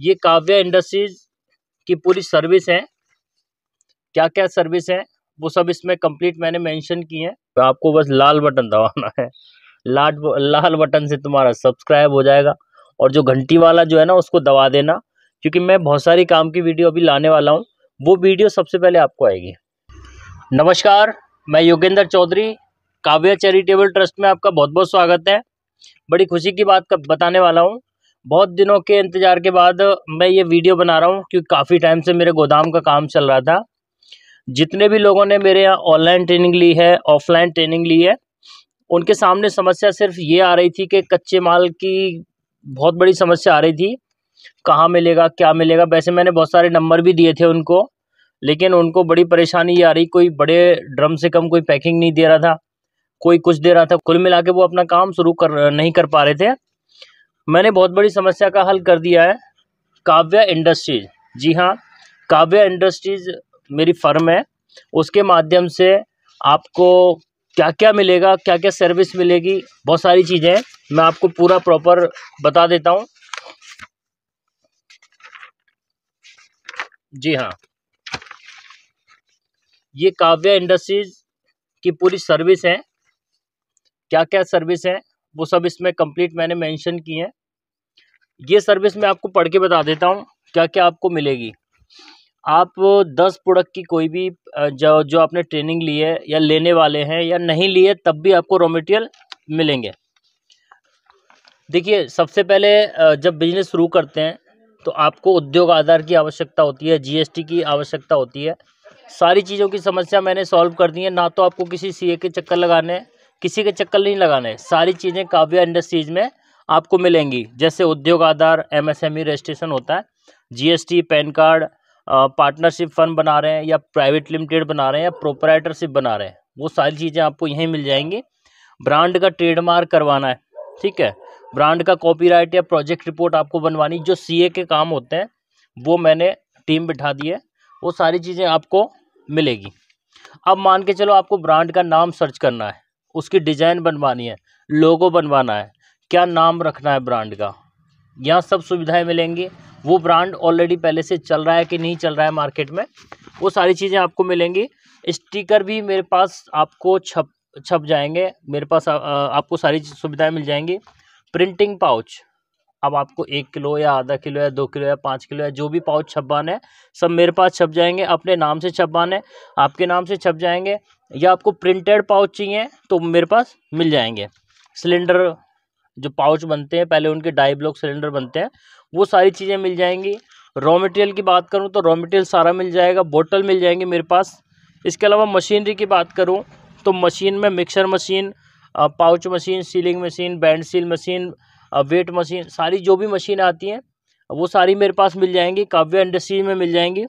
ये काव्य इंडस्ट्रीज की पूरी सर्विस है क्या क्या सर्विस है वो सब इसमें कंप्लीट मैंने मेंशन की है तो आपको बस लाल बटन दबाना है लाल लाल बटन से तुम्हारा सब्सक्राइब हो जाएगा और जो घंटी वाला जो है ना उसको दबा देना क्योंकि मैं बहुत सारी काम की वीडियो अभी लाने वाला हूँ वो वीडियो सबसे पहले आपको आएगी नमस्कार मैं योगेंद्र चौधरी काव्या चैरिटेबल ट्रस्ट में आपका बहुत बहुत स्वागत है बड़ी खुशी की बात बताने वाला हूँ बहुत दिनों के इंतज़ार के बाद मैं ये वीडियो बना रहा हूँ क्योंकि काफ़ी टाइम से मेरे गोदाम का काम चल रहा था जितने भी लोगों ने मेरे यहाँ ऑनलाइन ट्रेनिंग ली है ऑफलाइन ट्रेनिंग ली है उनके सामने समस्या सिर्फ ये आ रही थी कि कच्चे माल की बहुत बड़ी समस्या आ रही थी कहाँ मिलेगा क्या मिलेगा वैसे मैंने बहुत सारे नंबर भी दिए थे उनको लेकिन उनको बड़ी परेशानी ये आ रही कोई बड़े ड्रम से कम कोई पैकिंग नहीं दे रहा था कोई कुछ दे रहा था कुल मिला के वो अपना काम शुरू कर नहीं कर पा रहे थे मैंने बहुत बड़ी समस्या का हल कर दिया है काव्या इंडस्ट्रीज जी हाँ काव्या इंडस्ट्रीज मेरी फर्म है उसके माध्यम से आपको क्या क्या मिलेगा क्या क्या सर्विस मिलेगी बहुत सारी चीज़ें मैं आपको पूरा प्रॉपर बता देता हूँ जी हाँ ये काव्या इंडस्ट्रीज की पूरी सर्विस है क्या क्या सर्विस है वो सब इसमें कंप्लीट मैंने मेंशन की है ये सर्विस मैं आपको पढ़ के बता देता हूँ क्या क्या आपको मिलेगी आप दस प्रोडक्ट की कोई भी जो जो आपने ट्रेनिंग ली है या लेने वाले हैं या नहीं लिए तब भी आपको रॉ मटेरियल मिलेंगे देखिए सबसे पहले जब बिजनेस शुरू करते हैं तो आपको उद्योग आधार की आवश्यकता होती है जीएसटी की आवश्यकता होती है सारी चीज़ों की समस्या मैंने सॉल्व कर दी है ना तो आपको किसी सीए के चक्कर लगाने किसी के चक्कर नहीं लगाने सारी चीज़ें काव्या इंडस्ट्रीज़ में आपको मिलेंगी जैसे उद्योग आधार एमएसएमई रजिस्ट्रेशन e होता है GST PAN card partnership fund बना रहे हैं या प्राइवेट लिमिटेड बना रहे हैं या प्रोपराइटरशिप बना रहे हैं वो सारी चीज़ें आपको यहीं मिल जाएंगी ब्रांड का ट्रेडमार्क करवाना है ठीक है ब्रांड का कॉपीराइट या प्रोजेक्ट रिपोर्ट आपको बनवानी जो सीए के काम होते हैं वो मैंने टीम बिठा दी है वो सारी चीज़ें आपको मिलेगी अब मान के चलो आपको ब्रांड का नाम सर्च करना है उसकी डिज़ाइन बनवानी है लोगो बनवाना है क्या नाम रखना है ब्रांड का यहाँ सब सुविधाएं मिलेंगी वो ब्रांड ऑलरेडी पहले से चल रहा है कि नहीं चल रहा है मार्केट में वो सारी चीज़ें आपको मिलेंगी स्टिकर भी मेरे पास आपको छप छप जाएंगे मेरे पास आ, आपको सारी सुविधाएं मिल जाएंगी प्रिंटिंग पाउच अब आपको एक किलो या आधा किलो या दो किलो या पाँच किलो या जो भी पाउच छपवाना है सब मेरे पास छप जाएंगे अपने नाम से छपवाने आपके नाम से छप जाएंगे या आपको प्रिंटेड पाउच चाहिए तो मेरे पास मिल जाएंगे सिलेंडर जो पाउच बनते हैं पहले उनके डाई ब्लॉक सिलेंडर बनते हैं वो सारी चीज़ें मिल जाएंगी रॉ मटेरियल की बात करूँ तो रॉ मटेरियल सारा मिल जाएगा बोटल मिल जाएंगे मेरे पास इसके अलावा मशीनरी की बात करूँ तो मशीन में mixer machine pouch machine sealing machine band seal machine weight machine सारी जो भी मशीन आती हैं वो सारी मेरे पास मिल जाएंगी काव्य इंडस्ट्री में मिल जाएंगी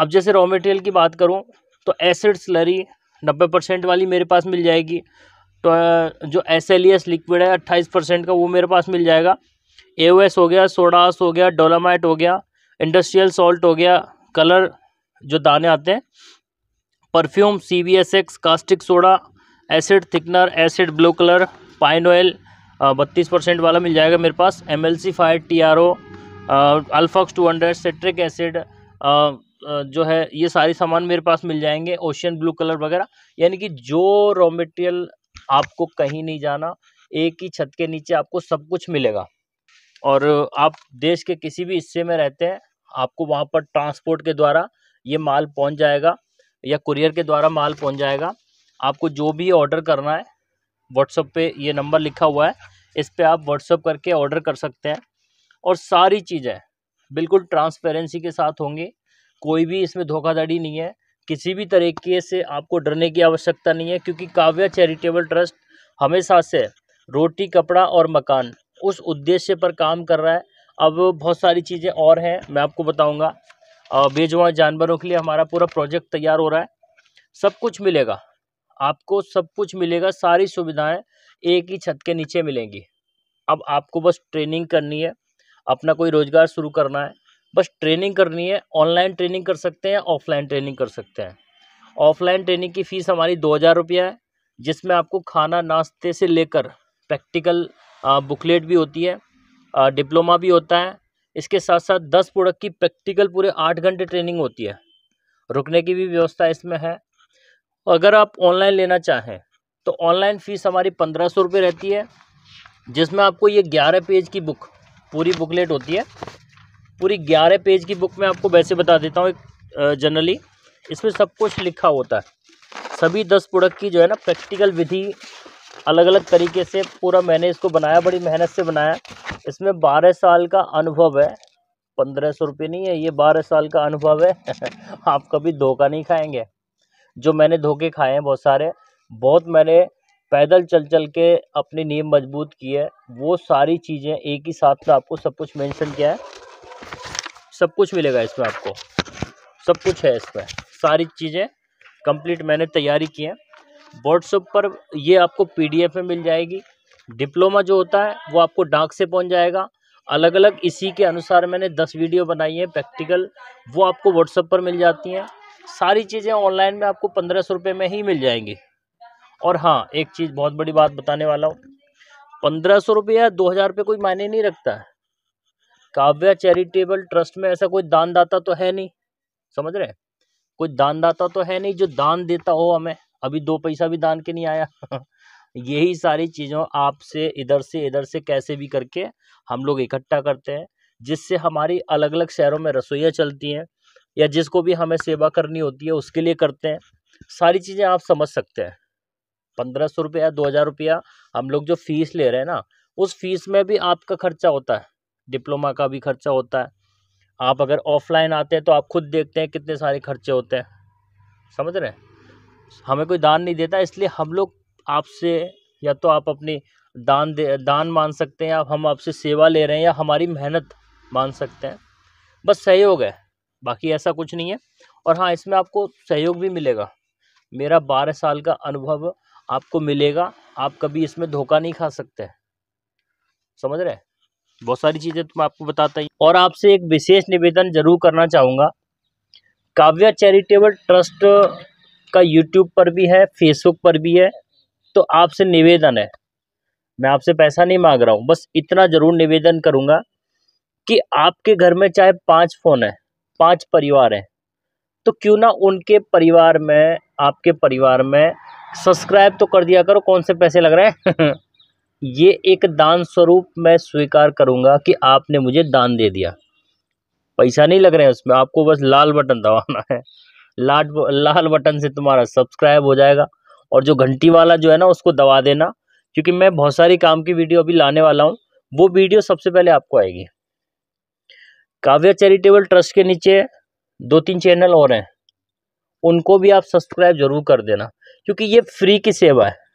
अब जैसे रॉ मटेरियल की बात करूँ तो एसिड स्लरी नब्बे परसेंट वाली मेरे पास मिल जाएगी तो, जो S L E S liquid है अट्ठाईस परसेंट का वो मेरे पास मिल जाएगा ए ओ एस हो गया सोडास हो गया डोलामाइट हो गया इंडस्ट्रियल सॉल्ट हो गया कलर जो दाने आते हैं perfume C B S X caustic soda acid thickener acid blue colour pine oil बत्तीस परसेंट वाला मिल जाएगा मेरे पास M L C five T R O alfox two hundred citric acid जो है ये सारे सामान मेरे पास मिल जाएंगे ओशियन ब्लू कलर वगैरह यानी कि जो रॉ मटेरियल आपको कहीं नहीं जाना एक ही छत के नीचे आपको सब कुछ मिलेगा और आप देश के किसी भी हिस्से में रहते हैं आपको वहाँ पर ट्रांसपोर्ट के द्वारा ये माल पहुँच जाएगा या कुरियर के द्वारा माल पहुँच जाएगा आपको जो भी ऑर्डर करना है व्हाट्सअप पे ये नंबर लिखा हुआ है इस पर आप व्हाट्सअप करके ऑर्डर कर सकते हैं और सारी चीज़ें बिल्कुल ट्रांसपेरेंसी के साथ होंगी कोई भी इसमें धोखाधड़ी नहीं है किसी भी तरीके से आपको डरने की आवश्यकता नहीं है क्योंकि काव्या चैरिटेबल ट्रस्ट हमेशा से रोटी कपड़ा और मकान उस उद्देश्य पर काम कर रहा है अब बहुत सारी चीज़ें और हैं मैं आपको बताऊँगा बेजवा जानवरों के लिए हमारा पूरा प्रोजेक्ट तैयार हो रहा है सब कुछ मिलेगा आपको सब कुछ मिलेगा सारी सुविधाएं एक ही छत के नीचे मिलेंगी अब आपको बस ट्रेनिंग करनी है अपना कोई रोज़गार शुरू करना है बस ट्रेनिंग करनी है ऑनलाइन ट्रेनिंग कर सकते हैं ऑफलाइन ट्रेनिंग कर सकते हैं ऑफलाइन ट्रेनिंग की फ़ीस हमारी दो हज़ार रुपया है जिसमें आपको खाना नाश्ते से लेकर प्रैक्टिकल बुकलेट भी होती है डिप्लोमा भी होता है इसके साथ साथ दस प्रोडक्ट की प्रैक्टिकल पूरे आठ घंटे ट्रेनिंग होती है रुकने की भी व्यवस्था इसमें है अगर आप ऑनलाइन लेना चाहें तो ऑनलाइन फ़ीस हमारी पंद्रह सौ रुपये रहती है जिसमें आपको ये ग्यारह पेज की बुक पूरी बुकलेट होती है पूरी ग्यारह पेज की बुक में आपको वैसे बता देता हूँ एक जनरली इसमें सब कुछ लिखा होता है सभी दस प्रोडक्ट की जो है ना प्रैक्टिकल विधि अलग अलग तरीके से पूरा मैंने इसको बनाया बड़ी मेहनत से बनाया इसमें बारह साल का अनुभव है पंद्रह सौ रुपये नहीं है ये बारह साल का अनुभव है आप कभी धोखा नहीं खाएंगे जो मैंने धोखे खाए हैं बहुत सारे बहुत मैंने पैदल चल चल के अपनी नींव मजबूत की है वो सारी चीज़ें एक ही साथ में आपको सब कुछ मैंशन किया है सब कुछ मिलेगा इसमें आपको सब कुछ है इसमें सारी चीज़ें कंप्लीट मैंने तैयारी की है व्हाट्सअप पर ये आपको पीडीएफ में मिल जाएगी डिप्लोमा जो होता है वो आपको डाक से पहुंच जाएगा अलग अलग इसी के अनुसार मैंने दस वीडियो बनाई है प्रैक्टिकल वो आपको व्हाट्सअप पर मिल जाती हैं सारी चीज़ें ऑनलाइन में आपको पंद्रह सौ रुपये में ही मिल जाएंगी और हाँ एक चीज़ बहुत बड़ी बात बताने वाला हूँ पंद्रह सौ रुपये या दो हज़ार रुपये कोई मायने नहीं रखता है काव्या चैरिटेबल ट्रस्ट में ऐसा कोई दानदाता तो है नहीं समझ रहे कोई दानदाता तो है नहीं जो दान देता हो हमें अभी दो पैसा भी दान के नहीं आया यही सारी चीज़ों आपसे इधर से इधर से कैसे भी करके हम लोग इकट्ठा करते हैं जिससे हमारी अलग अलग शहरों में रसोइयाँ चलती हैं या जिसको भी हमें सेवा करनी होती है उसके लिए करते हैं सारी चीज़ें आप समझ सकते हैं पंद्रह सौ रुपया दो हज़ार रुपया हम लोग जो फीस ले रहे हैं ना उस फीस में भी आपका खर्चा होता है डिप्लोमा का भी खर्चा होता है आप अगर ऑफलाइन आते हैं तो आप खुद देखते हैं कितने सारे खर्चे होते हैं समझ रहे हैं हमें कोई दान नहीं देता इसलिए हम लोग आपसे या तो आप अपनी दान दे दान मान सकते हैं आप हम आपसे सेवा ले रहे हैं या हमारी मेहनत मान सकते हैं बस सहयोग है बाकी ऐसा कुछ नहीं है और हाँ इसमें आपको सहयोग भी मिलेगा मेरा बारह साल का अनुभव आपको मिलेगा आप कभी इसमें धोखा नहीं खा सकते समझ रहे बहुत सारी चीज़ें तो मैं आपको बताता ही और आपसे एक विशेष निवेदन जरूर करना चाहूँगा काव्या चैरिटेबल ट्रस्ट का यूट्यूब पर भी है फेसबुक पर भी है तो आपसे निवेदन है मैं आपसे पैसा नहीं मांग रहा हूँ बस इतना ज़रूर निवेदन करूँगा कि आपके घर में चाहे पाँच फ़ोन है पाँच परिवार हैं तो क्यों ना उनके परिवार में आपके परिवार में सब्सक्राइब तो कर दिया करो कौन से पैसे लग रहे हैं ये एक दान स्वरूप मैं स्वीकार करूंगा कि आपने मुझे दान दे दिया पैसा नहीं लग रहे हैं उसमें आपको बस लाल बटन दबाना है लाट लाल बटन से तुम्हारा सब्सक्राइब हो जाएगा और जो घंटी वाला जो है ना उसको दबा देना क्योंकि मैं बहुत सारी काम की वीडियो अभी लाने वाला हूँ वो वीडियो सबसे पहले आपको आएगी काव्य चैरिटेबल ट्रस्ट के नीचे दो तीन चैनल और हैं उनको भी आप सब्सक्राइब जरूर कर देना क्योंकि ये फ्री की सेवा है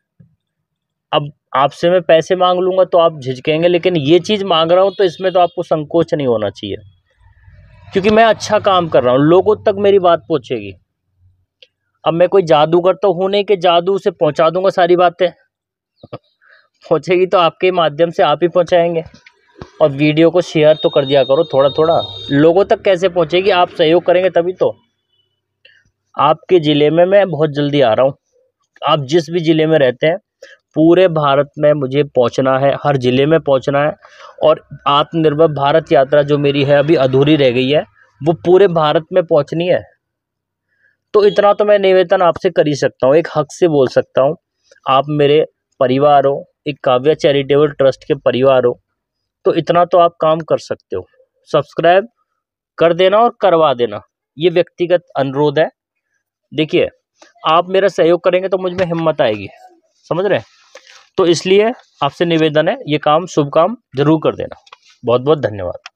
अब आपसे मैं पैसे मांग लूँगा तो आप झिझकेंगे लेकिन ये चीज़ मांग रहा हूँ तो इसमें तो आपको संकोच नहीं होना चाहिए क्योंकि मैं अच्छा काम कर रहा हूँ लोगों तक मेरी बात पहुँचेगी अब मैं कोई जादूगर तो हूँ नहीं कि जादू से पहुँचा दूँगा सारी बातें पहुँचेगी तो आपके माध्यम से आप ही पहुँचाएँगे और वीडियो को शेयर तो कर दिया करो थोड़ा थोड़ा लोगों तक कैसे पहुँचेगी आप सहयोग करेंगे तभी तो आपके ज़िले में मैं बहुत जल्दी आ रहा हूँ आप जिस भी ज़िले में रहते हैं पूरे भारत में मुझे पहुंचना है हर ज़िले में पहुंचना है और आत्मनिर्भर भारत यात्रा जो मेरी है अभी अधूरी रह गई है वो पूरे भारत में पहुँचनी है तो इतना तो मैं निवेदन आपसे कर ही सकता हूँ एक हक से बोल सकता हूँ आप मेरे परिवार हो एक काव्य चैरिटेबल ट्रस्ट के परिवार हो तो इतना तो आप काम कर सकते हो सब्सक्राइब कर देना और करवा देना ये व्यक्तिगत अनुरोध है देखिए आप मेरा सहयोग करेंगे तो मुझ में हिम्मत आएगी समझ रहे हैं तो इसलिए आपसे निवेदन है ये काम शुभ काम जरूर कर देना बहुत बहुत धन्यवाद